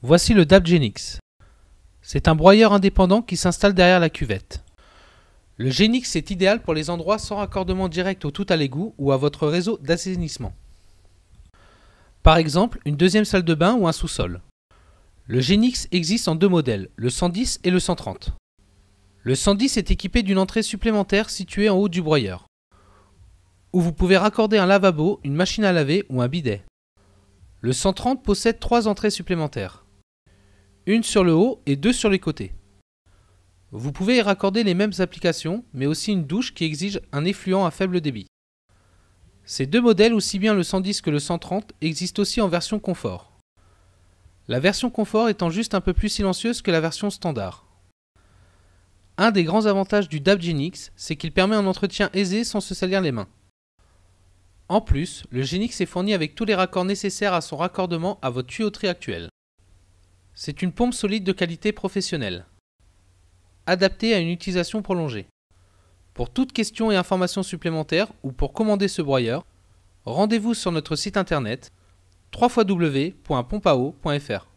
Voici le DAP Genix. C'est un broyeur indépendant qui s'installe derrière la cuvette. Le Genix est idéal pour les endroits sans raccordement direct au tout à l'égout ou à votre réseau d'assainissement. Par exemple, une deuxième salle de bain ou un sous-sol. Le Genix existe en deux modèles, le 110 et le 130. Le 110 est équipé d'une entrée supplémentaire située en haut du broyeur, où vous pouvez raccorder un lavabo, une machine à laver ou un bidet. Le 130 possède trois entrées supplémentaires une sur le haut et deux sur les côtés. Vous pouvez y raccorder les mêmes applications, mais aussi une douche qui exige un effluent à faible débit. Ces deux modèles, aussi bien le 110 que le 130, existent aussi en version confort. La version confort étant juste un peu plus silencieuse que la version standard. Un des grands avantages du DAB c'est qu'il permet un entretien aisé sans se salir les mains. En plus, le Genix est fourni avec tous les raccords nécessaires à son raccordement à votre tuyauterie actuelle. C'est une pompe solide de qualité professionnelle, adaptée à une utilisation prolongée. Pour toute question et information supplémentaire ou pour commander ce broyeur, rendez-vous sur notre site internet www.pompao.fr.